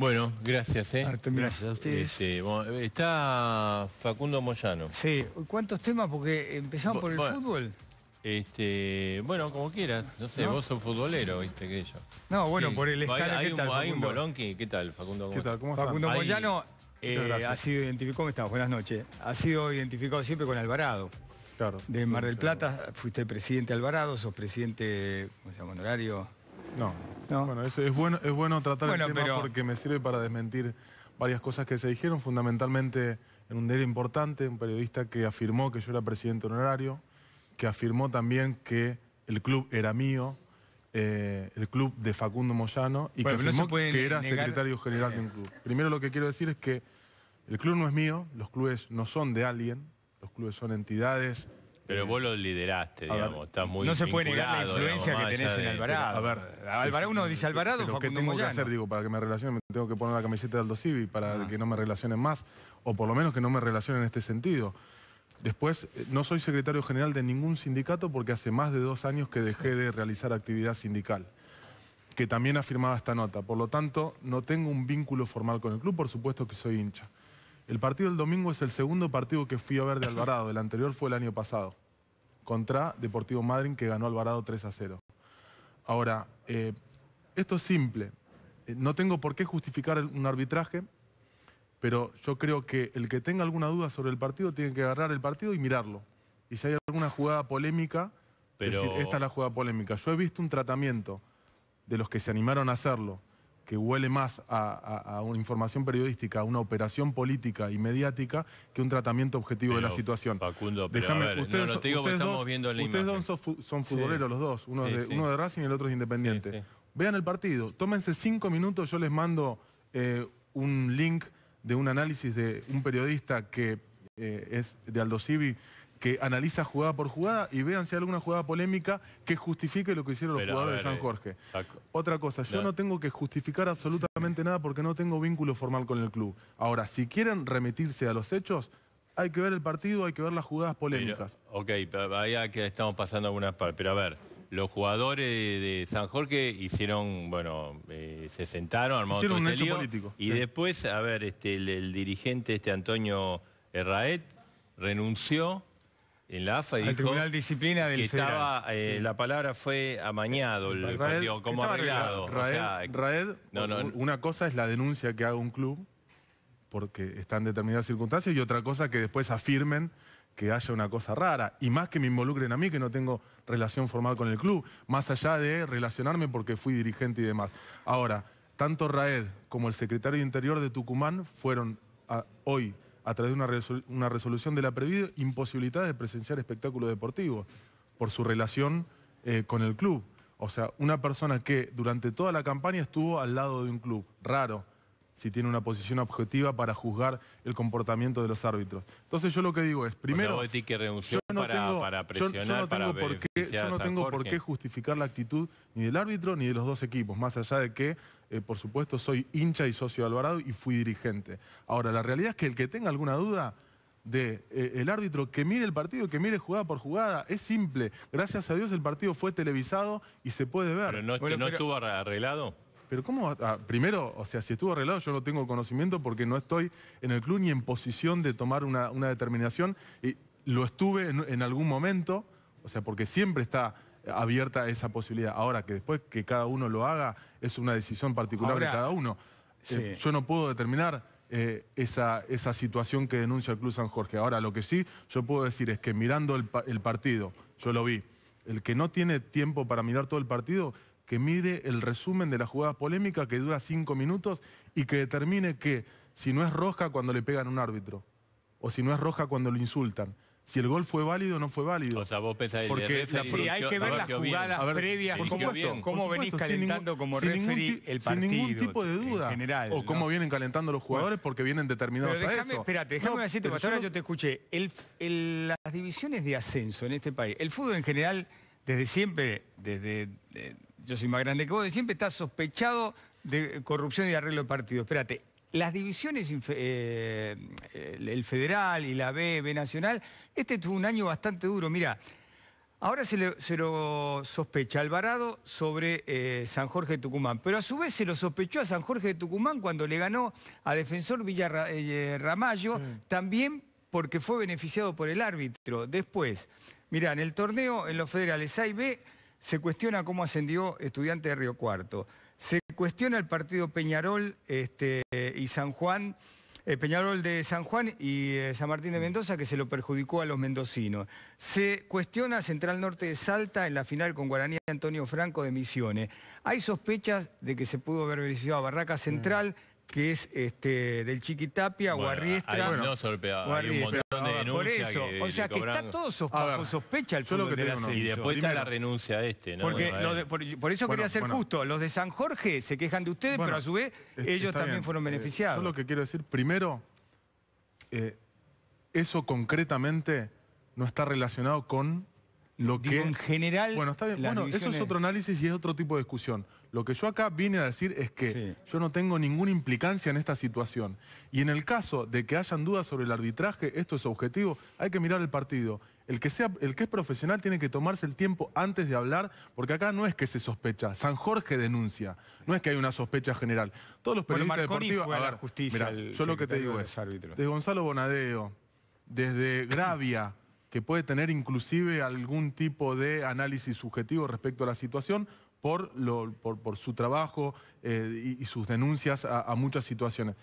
Bueno, gracias. ¿eh? Gracias a ustedes. Este, eh, está Facundo Moyano. Sí, ¿cuántos temas? Porque empezamos por el fútbol. Este, bueno, como quieras. No sé, vos sos futbolero, viste que yo. No, bueno, por el escala, ¿qué tal, Facundo? Hay un ¿qué tal, Facundo? ¿Qué tal? Facundo Moyano eh, ha sido identificado, ¿cómo estás? Buenas noches. Ha sido identificado siempre con Alvarado. Claro. De Mar del Plata, fuiste presidente Alvarado, sos presidente, ¿cómo se llama, honorario? No. Bueno, eso es bueno, es bueno tratar el tema porque me sirve para desmentir varias cosas que se dijeron, fundamentalmente en un diario importante, un periodista que afirmó que yo era presidente honorario, que afirmó también que el club era mío, eh, el club de Facundo Moyano, y que afirmó que era secretario general de un club. Primero lo que quiero decir es que el club no es mío, los clubes no son de alguien, los clubes son entidades pero vos lo lideraste, digamos. No se puede negar la influencia que tenés en Alvarado. a ver, Alvarado uno dice Alvarado, pero ¿qué tengo que hacer? Digo, para que me relacionen? me tengo que poner la camiseta de Aldo Civi para ah. que no me relacionen más. O por lo menos que no me relacionen en este sentido. Después, eh, no soy secretario general de ningún sindicato porque hace más de dos años que dejé de realizar actividad sindical que también afirmaba esta nota. Por lo tanto, no tengo un vínculo formal con el club, por supuesto que soy hincha. El partido del domingo es el segundo partido que fui a ver de Alvarado, el anterior fue el año pasado contra Deportivo Madryn, que ganó Alvarado 3 a 0. Ahora, eh, esto es simple. Eh, no tengo por qué justificar un arbitraje, pero yo creo que el que tenga alguna duda sobre el partido tiene que agarrar el partido y mirarlo. Y si hay alguna jugada polémica, pero... decir, esta es la jugada polémica. Yo he visto un tratamiento de los que se animaron a hacerlo que huele más a, una información periodística, a una operación política y mediática, que un tratamiento objetivo de la situación. Facundo, Déjame, ustedes, son, futboleros los dos, uno, de, Racing y el otro es Independiente. Vean el partido, tómense cinco minutos, yo les mando eh, un link de un análisis de un periodista que eh, es de Aldo Civi, que analiza jugada por jugada y vean si hay alguna jugada polémica que justifique lo que hicieron los jugadores de San eh, Jorge. Otra cosa, yo no. tengo que justificar absolutamente nada porque no tengo vínculo formal con el club. Ahora, si quieren remitirse a los hechos, hay que ver el partido, hay que ver las jugadas polémicas. Pero, ok, ahí que estamos pasando algunas partes. Pero a ver, los jugadores de San Jorge hicieron, bueno, eh, se sentaron, armaron hicieron un este hecho político. Y después, a ver, este, el, dirigente, este Antonio Herraet, renunció en la AFA y Tribunal Disciplina del que estaba, eh, la palabra fue amañado, eh, el, Raed, como arreglado. Raed, una cosa es la denuncia que haga un club porque está en determinadas circunstancias y otra cosa que después afirmen que haya una cosa rara. Y más que me involucren a mí, que no tengo relación formal con el club, más allá de relacionarme porque fui dirigente y demás. Ahora, tanto Raed como el secretario Interior de Tucumán fueron hoy a través de una, resolución de la imposibilidad de presenciar espectáculos deportivos por su relación eh, con el club. O sea, una persona que durante toda la campaña estuvo al lado de un club, raro si tiene una posición objetiva para juzgar el comportamiento de los árbitros. Entonces yo lo que digo es, primero... yo no tengo, por qué, justificar la actitud ni del árbitro ni de los dos equipos, más allá de que, eh, por supuesto, soy hincha y socio de Alvarado y fui dirigente. Ahora, la realidad es que el que tenga alguna duda de eh, árbitro que mire el partido, que mire jugada por jugada. Es simple. Gracias a Dios el partido fue televisado y se puede ver. ¿Pero no, estuvo arreglado? Pero ¿cómo? Ah, primero, o sea, si estuvo arreglado yo no tengo conocimiento porque no estoy en el club ni en posición de tomar una, determinación. Y lo estuve en, algún momento, o sea, porque siempre está abierta esa posibilidad. Ahora, que después que cada uno lo haga, es una decisión particular de cada uno. Eh, yo no puedo determinar eh, esa, situación que denuncia el Club San Jorge. Ahora, lo que sí yo puedo decir es que mirando el partido, yo lo vi, el que no tiene tiempo para mirar todo el partido que mire el resumen de la jugada polémica que dura cinco minutos y que determine que si no es roja cuando le pegan un árbitro o si no es roja cuando lo insultan. Si el gol fue válido o no fue válido. O sea, vos pensás... Porque la sí, hay que ver las jugadas previas, cómo venís calentando como referee el partido. Sin ningún tipo de duda. general, o cómo vienen calentando los jugadores porque vienen determinados pero a eso. Espérate, déjame decirte, porque ahora yo, te escuché. las divisiones de ascenso en este país, el fútbol en general, desde siempre, desde... Eh, yo soy más grande que vos, siempre está sospechado de corrupción y arreglo de partido. Espérate, las divisiones, eh, el federal y la B, B nacional, este tuvo un año bastante duro. Mira, ahora se, lo sospecha Alvarado sobre eh, San Jorge de Tucumán, pero a su vez se lo sospechó a San Jorge de Tucumán cuando le ganó a Defensor Villarramayo, eh, mm. también porque fue beneficiado por el árbitro. Después, mira, en el torneo, en los federales A y B se cuestiona cómo ascendió Estudiante de Río Cuarto, se cuestiona el partido Peñarol este, y San Juan, eh, Peñarol de San Juan y eh, San Martín de mm. Mendoza, que se lo perjudicó a los mendocinos. Se cuestiona Central Norte de Salta en la final con Guaraní Antonio Franco de Misiones. Hay sospechas de que se pudo haber beneficiado a Barraca Central. Mm que es este, del Chiquitapia, Guarriestra. Hay, no un montón de denuncias Por eso, o sea que está todo sospecha el fútbol la ascenso. Y después está la renuncia a este, ¿no? Porque por, eso quería ser justo, los de San Jorge se quejan de ustedes, pero a su vez eh, ellos también fueron eh, beneficiados. eso yo lo que quiero decir, primero, eh, eso concretamente no está relacionado con lo que... en general... Bueno, está bien, bueno, eso es otro análisis y es otro tipo de discusión. Lo que yo acá vine a decir es que yo no tengo ninguna implicancia en esta situación. Y en el caso de que hayan dudas sobre el arbitraje, esto es objetivo, hay que mirar el partido. El que, sea, el que es profesional tiene que tomarse el tiempo antes de hablar, porque acá no es que se sospecha, San Jorge denuncia, no es que hay una sospecha general. Todos los periodistas bueno, deportivos... a justicia, yo lo que te digo es, desde Gonzalo Bonadeo, desde Gravia, que puede tener inclusive algún tipo de análisis subjetivo respecto a la situación, por, lo, por, su trabajo eh, y, sus denuncias a, muchas situaciones.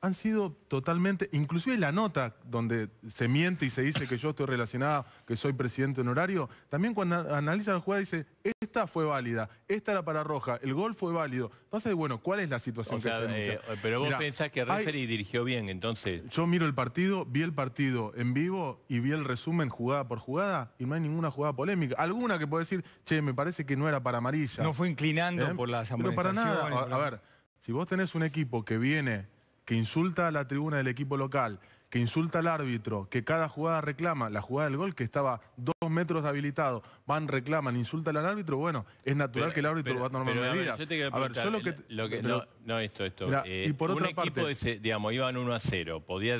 Han sido totalmente, inclusive la nota donde se miente y se dice que yo estoy relacionado, que soy presidente honorario, también cuando analiza la jugada dice esta fue válida, esta era para roja, el gol fue válido. Entonces, bueno, ¿cuál es la situación que se eh, pero vos pensás que referee dirigió bien, entonces... Yo miro el partido, vi el partido en vivo y vi el resumen jugada por jugada y no hay ninguna jugada polémica. Alguna que puede decir, che, me parece que no era para amarilla. No fue inclinando ¿Eh? por las Pero para nada, a ver, si vos tenés un equipo que viene, que insulta a la tribuna del equipo local que insulta al árbitro, que cada jugada reclama, la jugada del gol que estaba dos metros de habilitado, van, reclaman, insultan al árbitro, bueno, es natural que el árbitro lo va a tomar medidas. A ver, yo, que... no, esto, esto. y por eh, un otra equipo, parte, digamos, iban 1 a 0, podía,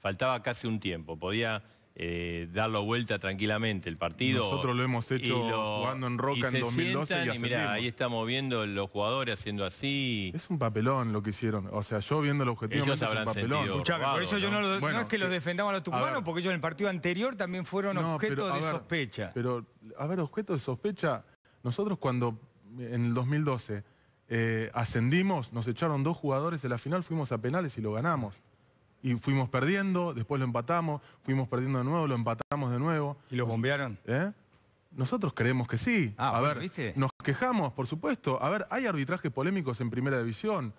faltaba casi un tiempo, podía eh, dar darlo vuelta tranquilamente el partido. Nosotros lo hemos hecho jugando en Roca en 2012 y, y ahí estamos viendo los jugadores haciendo así. Es un papelón lo que hicieron, O sea, yo viendo el objetivo es un papelón. por eso yo no, es que los defendamos a los tucumanos, porque ellos en el partido anterior también fueron objeto de sospecha. Pero, a ver, objeto de sospecha, nosotros cuando en el 2012 eh, ascendimos, nos echaron dos jugadores en la final, fuimos a penales y lo ganamos y fuimos perdiendo, después lo empatamos, fuimos perdiendo de nuevo, lo empatamos de nuevo. ¿Y los bombearon? ¿Eh? Nosotros creemos que sí. Ah, a ver, nos quejamos, por supuesto. A ver, hay arbitrajes polémicos en Primera División.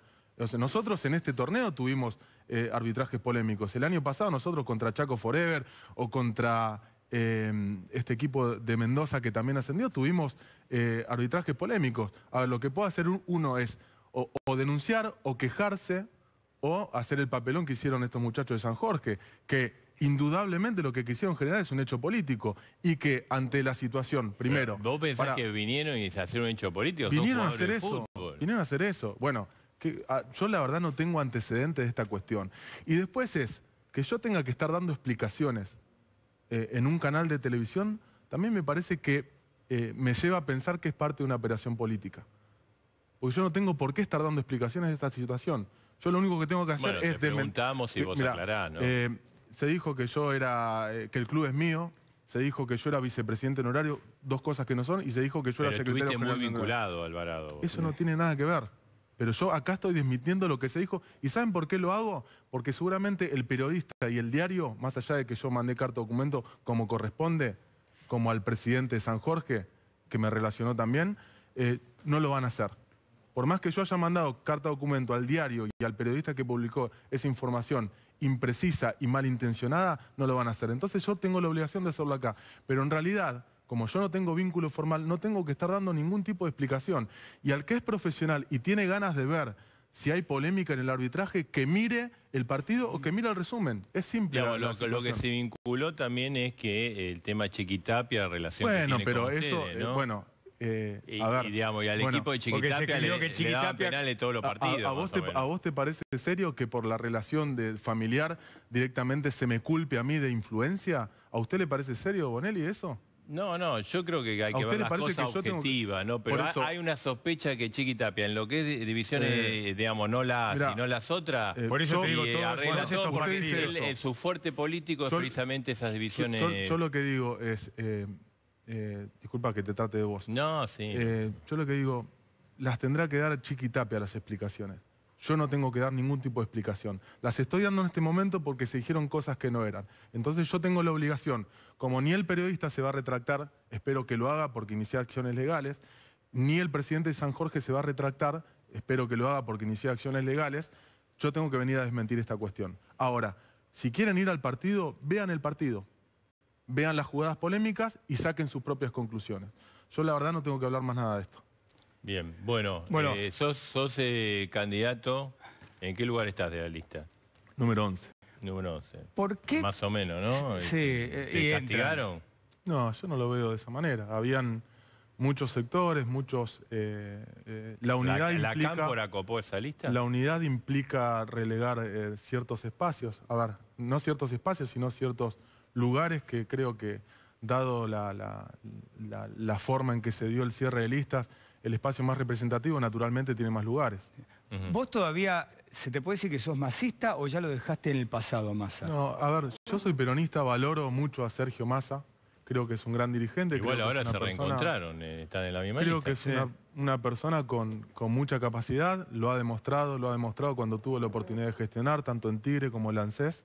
nosotros en este torneo tuvimos eh, arbitrajes polémicos. El año pasado nosotros contra Chaco Forever o contra em, este equipo de Mendoza que también ascendió, tuvimos eh, arbitrajes polémicos. A ver, lo que puede hacer uno es o denunciar o quejarse o hacer el papelón que hicieron estos muchachos de San Jorge, que indudablemente lo que quisieron generar es un hecho político y que ante la situación, primero... ¿Vos pensás que vinieron y se hicieron un hecho político? Vinieron a hacer eso, vinieron a hacer eso. Bueno, ah, yo la verdad no tengo antecedentes de esta cuestión. Y después es que yo tenga que estar dando explicaciones eh, en un canal de televisión, también me parece que eh, me lleva a pensar que es parte de una operación política. Porque yo no tengo por qué estar dando explicaciones de esta situación. Yo lo único que tengo que hacer es... Te preguntamos y vos aclarás, ¿no? Eh, se dijo que yo era... Eh, que el club es mío, se dijo que yo era vicepresidente en horario, dos cosas que no son, y se dijo que yo era secretario estuviste muy vinculado, Alvarado. Eso no tiene nada que ver. Pero yo acá estoy desmitiendo lo que se dijo. ¿Y saben por qué lo hago? Porque seguramente el periodista y el diario, más allá de que yo mandé carta documento como corresponde, como al presidente de San Jorge, que me relacionó también, eh, no lo van a hacer. Por más que yo haya mandado carta documento al diario y al periodista que publicó esa información imprecisa y malintencionada, no lo van a hacer. Entonces yo tengo la obligación de hacerlo acá. Pero en realidad, como yo no tengo vínculo formal, no tengo que estar dando ningún tipo de explicación. Y al que es profesional y tiene ganas de ver si hay polémica en el arbitraje, que mire el partido o que mire el resumen. Es simple. lo, que se vinculó también es que el tema Chiquitapia, relación bueno, que tiene pero eso, eh, bueno, eh, y, ver, digamos, y al equipo de Chiquitapia le, que Chiquitapia, le todos los partidos. A, vos te, parece serio que por la relación de familiar directamente se me culpe a mí de influencia? ¿A usted le parece serio, Bonelli, eso? No, no, yo creo que hay que ver las cosas objetivas, ¿no? Pero hay una sospecha que Chiquitapia, en lo que es divisiones, eh, eh, digamos, no las sino las otras... Por eso te digo, todo, él, su fuerte político es precisamente esas divisiones... yo, lo que digo es, eh, disculpa que te trate de vos. No, sí. Eh, yo lo que digo, las tendrá que dar a las explicaciones. Yo no tengo que dar ningún tipo de explicación. Las estoy dando en este momento porque se dijeron cosas que no eran. Entonces yo tengo la obligación, como ni el periodista se va a retractar, espero que lo haga porque inicié acciones legales, ni el presidente de San Jorge se va a retractar, espero que lo haga porque inicié acciones legales, yo tengo que venir a desmentir esta cuestión. Ahora, si quieren ir al partido, vean el partido vean las jugadas polémicas y saquen sus propias conclusiones. Yo la verdad no tengo que hablar más nada de esto. Bien, bueno, bueno eh, sos, eh, candidato, ¿en qué lugar estás de la lista? Número 11. Número 11. ¿Por qué? Más o menos, ¿no? Sí. ¿Te, eh, castigaron? No, yo no lo veo de esa manera. Habían muchos sectores, muchos... la unidad la, ¿La Cámpora copó esa lista? La unidad implica relegar ciertos espacios. A ver, no ciertos espacios, sino ciertos lugares que creo que, dado la, forma en que se dio el cierre de listas, el espacio más representativo naturalmente tiene más lugares. ¿Vos todavía se te puede decir que sos masista o ya lo dejaste en el pasado, Massa? No, a ver, yo soy peronista, valoro mucho a Sergio Massa, creo que es un gran dirigente. Igual ahora se reencontraron, eh, están en la misma Creo que es una, persona con, mucha capacidad, lo ha demostrado, lo ha demostrado cuando tuvo la oportunidad de gestionar, tanto en Tigre como en Lancés.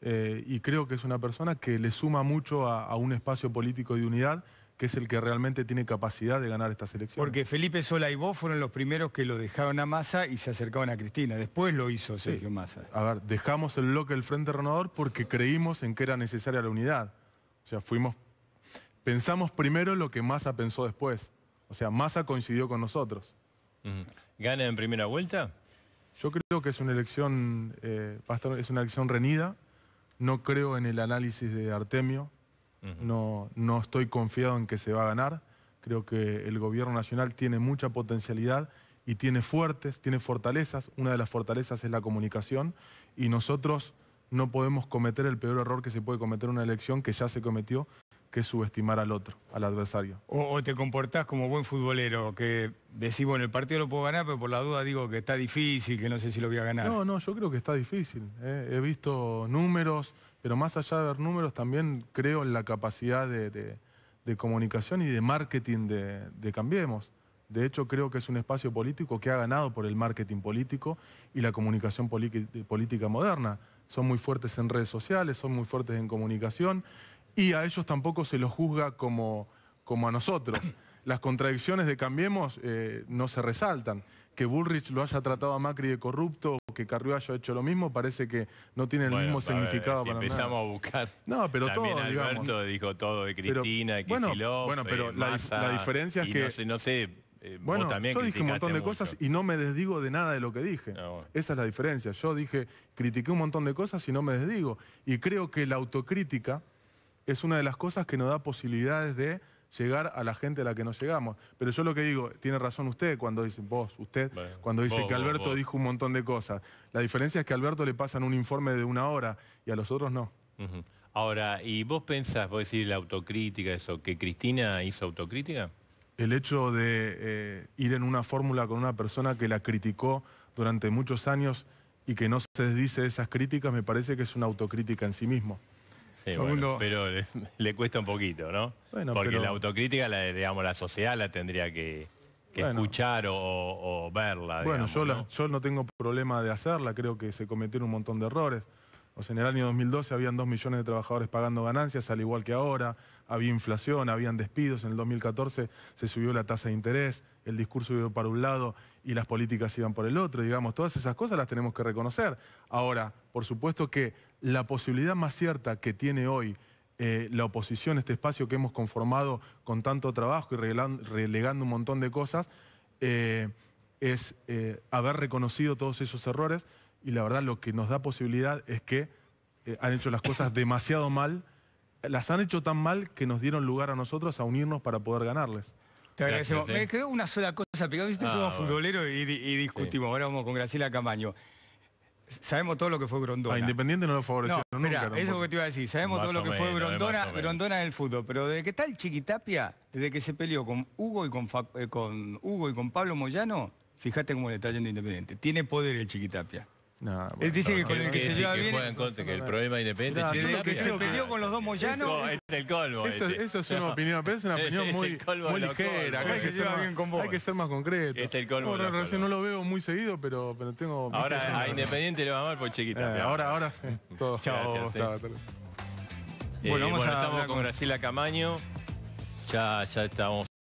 Eh, y creo que es una persona que le suma mucho a, un espacio político de unidad que es el que realmente tiene capacidad de ganar esta elecciones. Porque Felipe Sola y vos fueron los primeros que lo dejaron a Massa y se acercaban a Cristina. Después lo hizo Sergio Massa. A ver, dejamos el bloque del Frente Renovador porque creímos en que era necesaria la unidad. O sea, fuimos, pensamos primero lo que Massa pensó después. O sea, Massa coincidió con nosotros. ¿Gana en primera vuelta? Yo creo que es una elección, eh, es una elección reñida. No creo en el análisis de Artemio, no, no estoy confiado en que se va a ganar. Creo que el gobierno nacional tiene mucha potencialidad y tiene fuertes, tiene fortalezas. Una de las fortalezas es la comunicación y nosotros no podemos cometer el peor error que se puede cometer en una elección que ya se cometió, que subestimar al otro, al adversario. O, te comportás como buen futbolero, que decís, bueno, el partido lo puedo ganar, pero por la duda digo que está difícil, que no sé si lo voy a ganar. No, no, yo creo que está difícil. ¿eh? He visto números, pero más allá de ver números, también creo en la capacidad de, comunicación y de marketing de Cambiemos. De hecho, creo que es un espacio político que ha ganado por el marketing político y la comunicación política moderna. Son muy fuertes en redes sociales, son muy fuertes en comunicación y a ellos tampoco se los juzga como, como a nosotros. Las contradicciones de Cambiemos eh, no se resaltan. Que Bullrich lo haya tratado a Macri de corrupto o que Carrió haya hecho lo mismo, parece que no tiene el mismo significado para si empezamos a buscar. No, pero todo, Alberto dijo todo de Cristina, de bueno, bueno, pero eh, la, diferencia es que... No sé, eh, bueno, yo dije un montón de cosas y no me desdigo de nada de lo que dije. Ah, Esa es la diferencia. Yo dije, critiqué un montón de cosas y no me desdigo. Y creo que la autocrítica es una de las cosas que nos da posibilidades de llegar a la gente a la que no llegamos. Pero yo lo que digo, tiene razón usted cuando dice, vos, usted, cuando dice que Alberto dijo un montón de cosas. La diferencia es que a Alberto le pasan un informe de una hora y a los otros no. Ahora, ¿y vos pensás, vos decís la autocrítica, eso, que Cristina hizo autocrítica? El hecho de eh, ir en una fórmula con una persona que la criticó durante muchos años y que no se desdice esas críticas, me parece que es una autocrítica en sí mismo. Sí, pero le, cuesta un poquito, ¿no? Porque la autocrítica, la, digamos, la sociedad la tendría que, escuchar o, verla. Bueno, yo, ¿no? yo no tengo problema de hacerla, creo que se cometieron un montón de errores en el año 2012 habían 2 millones de trabajadores pagando ganancias, al igual que ahora, había inflación, habían despidos, en el 2014 se subió la tasa de interés, el discurso iba para un lado y las políticas iban por el otro, digamos, todas esas cosas las tenemos que reconocer. Ahora, por supuesto que la posibilidad más cierta que tiene hoy eh, la oposición, este espacio que hemos conformado con tanto trabajo y relegando un montón de cosas, eh, es eh, haber reconocido todos esos errores y la verdad lo que nos da posibilidad es que eh, han hecho las cosas demasiado mal, las han hecho tan mal que nos dieron lugar a nosotros a unirnos para poder ganarles. Te agradecemos. Me eh. quedó una sola cosa, pegado, viste, ah, somos futboleros y, discutimos. Ahora vamos con Graciela Camaño. Sabemos todo lo que fue Grondona. A ah, Independiente no lo favoreció eso es lo que te iba a decir. Sabemos todo lo que fue eh, Grondona, en el fútbol. Pero desde que está el Chiquitapia, desde que se peleó con Hugo y con, con Hugo y con Pablo Moyano, fíjate cómo le está yendo Independiente. Tiene poder el Chiquitapia. No, bueno, dice que con el que, se lleva bien... que el problema independiente... que se peleó con los dos Moyanos... Es el colmo. Eso, este. es una opinión, pero es una opinión muy, ligera. Acá hay que, ser más, hay que ser más concreto. Este el colmo. Oh, no lo veo muy seguido, pero, pero tengo... Ahora a Independiente le va mal por chiquita. Eh, ahora, ahora Todo. Chao. Eh, bueno, vamos a estamos con Graciela Camaño. Ya, ya estamos